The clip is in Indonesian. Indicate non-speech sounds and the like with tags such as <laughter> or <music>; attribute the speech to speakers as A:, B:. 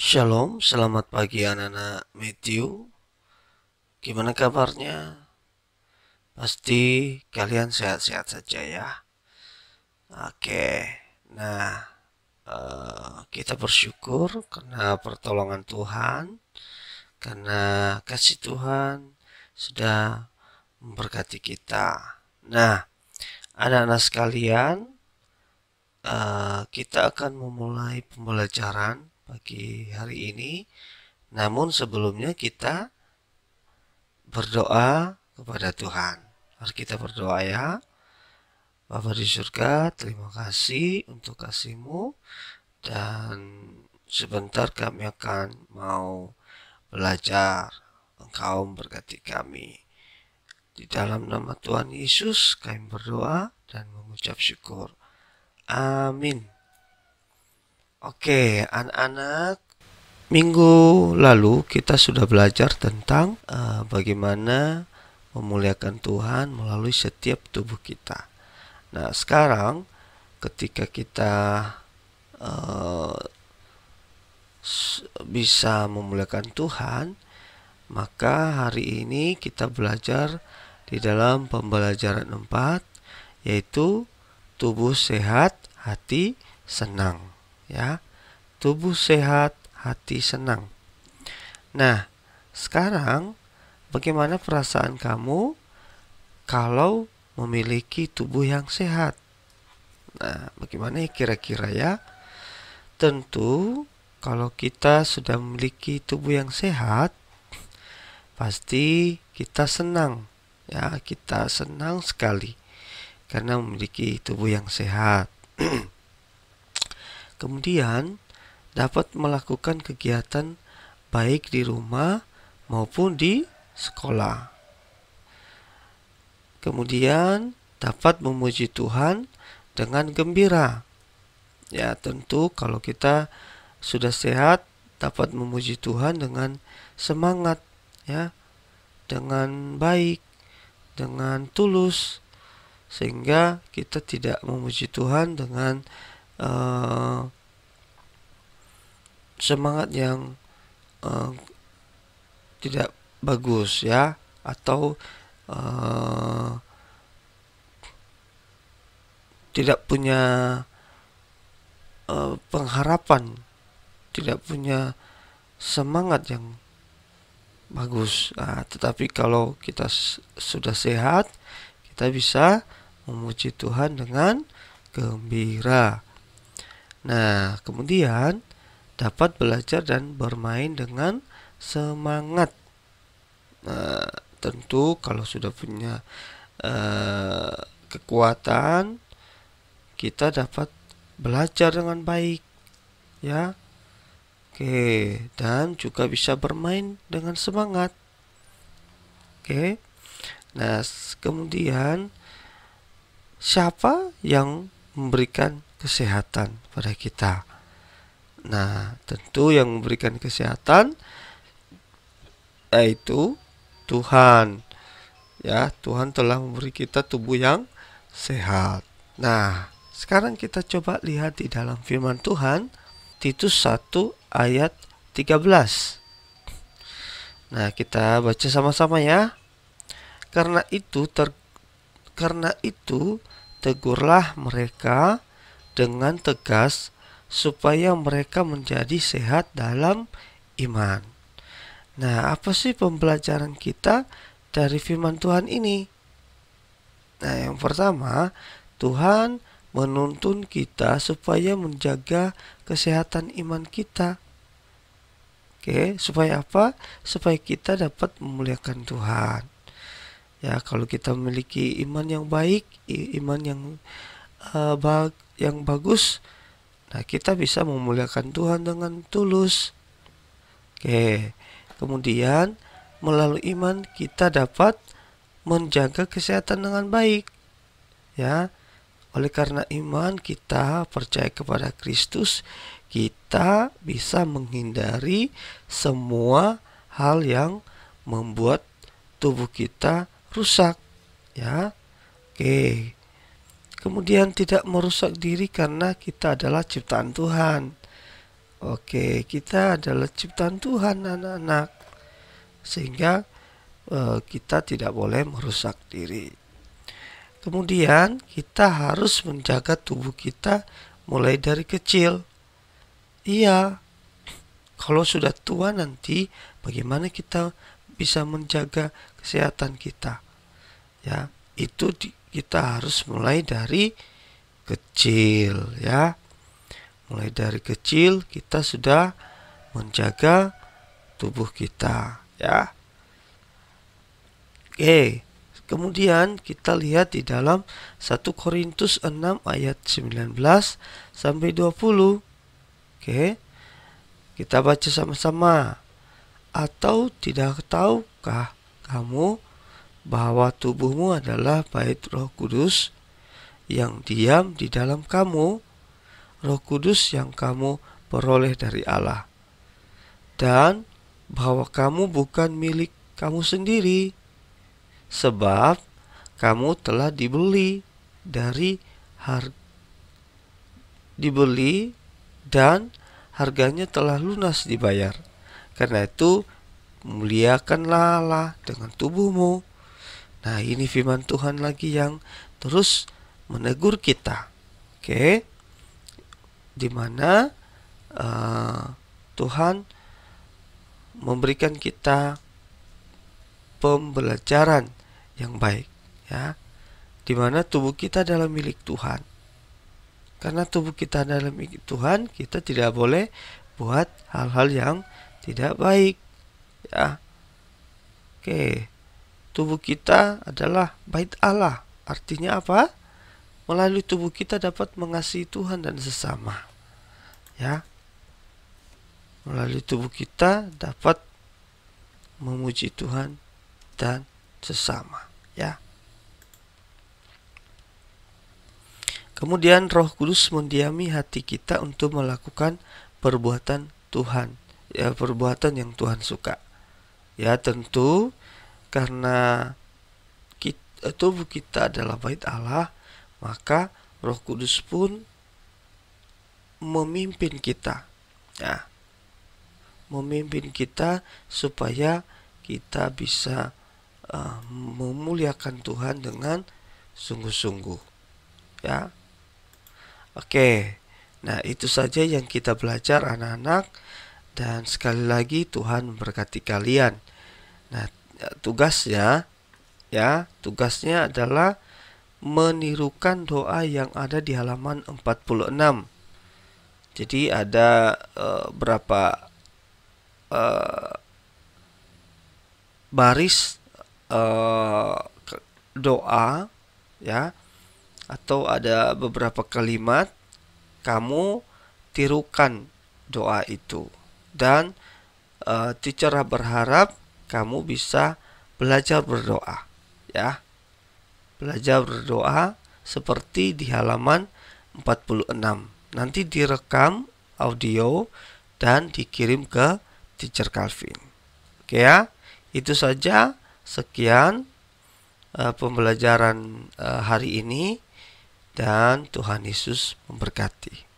A: Shalom, selamat pagi anak-anak Matthew. Gimana kabarnya? Pasti kalian sehat-sehat saja ya. Oke, nah uh, kita bersyukur karena pertolongan Tuhan, karena kasih Tuhan sudah memberkati kita. Nah, anak-anak sekalian, uh, kita akan memulai pembelajaran pagi hari ini. Namun sebelumnya kita berdoa kepada Tuhan. Mari kita berdoa ya. Bapa di surga, terima kasih untuk kasihmu dan sebentar kami akan mau belajar. Engkau memberkati kami. Di dalam nama Tuhan Yesus kami berdoa dan mengucap syukur. Amin. Oke, anak-anak, minggu lalu kita sudah belajar tentang uh, bagaimana memuliakan Tuhan melalui setiap tubuh kita. Nah, sekarang ketika kita uh, bisa memuliakan Tuhan, maka hari ini kita belajar di dalam pembelajaran 4 yaitu tubuh sehat, hati senang ya. Tubuh sehat, hati senang. Nah, sekarang bagaimana perasaan kamu kalau memiliki tubuh yang sehat? Nah, bagaimana ya kira-kira ya? Tentu kalau kita sudah memiliki tubuh yang sehat, pasti kita senang. Ya, kita senang sekali karena memiliki tubuh yang sehat. <clears throat> Kemudian, dapat melakukan kegiatan baik di rumah maupun di sekolah. Kemudian, dapat memuji Tuhan dengan gembira. Ya, tentu kalau kita sudah sehat dapat memuji Tuhan dengan semangat ya, dengan baik, dengan tulus sehingga kita tidak memuji Tuhan dengan uh, semangat yang uh, tidak bagus ya atau uh, tidak punya uh, pengharapan, tidak punya semangat yang bagus. Nah, tetapi kalau kita sudah sehat, kita bisa memuji Tuhan dengan gembira. Nah, kemudian dapat belajar dan bermain dengan semangat. Nah, tentu kalau sudah punya eh, kekuatan kita dapat belajar dengan baik ya. Oke, dan juga bisa bermain dengan semangat. Oke. Nah, kemudian siapa yang memberikan kesehatan pada kita? Nah, tentu yang memberikan kesehatan yaitu Tuhan. Ya, Tuhan telah memberi kita tubuh yang sehat. Nah, sekarang kita coba lihat di dalam firman Tuhan Titus 1 ayat 13. Nah, kita baca sama-sama ya. Karena itu ter, karena itu tegurlah mereka dengan tegas supaya mereka menjadi sehat dalam iman. Nah, apa sih pembelajaran kita dari firman Tuhan ini? Nah, yang pertama, Tuhan menuntun kita supaya menjaga kesehatan iman kita. Oke, supaya apa? Supaya kita dapat memuliakan Tuhan. Ya, kalau kita memiliki iman yang baik, iman yang uh, bag yang bagus, Nah, kita bisa memuliakan Tuhan dengan tulus. Oke. Kemudian melalui iman kita dapat menjaga kesehatan dengan baik. Ya. Oleh karena iman kita percaya kepada Kristus, kita bisa menghindari semua hal yang membuat tubuh kita rusak. Ya. Oke kemudian tidak merusak diri karena kita adalah ciptaan Tuhan. Oke, kita adalah ciptaan Tuhan anak-anak. Sehingga eh, kita tidak boleh merusak diri. Kemudian kita harus menjaga tubuh kita mulai dari kecil. Iya. Kalau sudah tua nanti bagaimana kita bisa menjaga kesehatan kita? Ya, itu di, kita harus mulai dari kecil ya. Mulai dari kecil kita sudah menjaga tubuh kita ya. Oke. Kemudian kita lihat di dalam 1 Korintus 6 ayat 19 sampai 20. Oke. Kita baca sama-sama. Atau tidak tahukah kamu bahwa tubuhmu adalah bait Roh Kudus yang diam di dalam kamu, Roh Kudus yang kamu peroleh dari Allah, dan bahwa kamu bukan milik kamu sendiri, sebab kamu telah dibeli dari harga dibeli dan harganya telah lunas dibayar. Karena itu, muliakanlah Allah dengan tubuhmu Nah, ini firman Tuhan lagi yang terus menegur kita. Oke. Okay? Di mana uh, Tuhan memberikan kita pembelajaran yang baik, ya. Di mana tubuh kita dalam milik Tuhan. Karena tubuh kita dalam milik Tuhan, kita tidak boleh buat hal-hal yang tidak baik, ya. Oke. Okay tubuh kita adalah bait Allah. Artinya apa? Melalui tubuh kita dapat mengasihi Tuhan dan sesama. Ya. Melalui tubuh kita dapat memuji Tuhan dan sesama, ya. Kemudian Roh Kudus mendiami hati kita untuk melakukan perbuatan Tuhan, ya perbuatan yang Tuhan suka. Ya tentu karena kita, tubuh kita adalah bait Allah, maka Roh Kudus pun memimpin kita. Ya. Memimpin kita supaya kita bisa uh, memuliakan Tuhan dengan sungguh-sungguh. Ya. Oke. Nah, itu saja yang kita belajar anak-anak dan sekali lagi Tuhan memberkati kalian. Nah, Ya, tugasnya ya, tugasnya adalah menirukan doa yang ada di halaman 46. Jadi ada e, berapa e, baris e, doa ya atau ada beberapa kalimat kamu tirukan doa itu dan e, teacher berharap kamu bisa belajar berdoa ya. Belajar berdoa seperti di halaman 46. Nanti direkam audio dan dikirim ke teacher Calvin. Oke ya. Itu saja sekian uh, pembelajaran uh, hari ini dan Tuhan Yesus memberkati.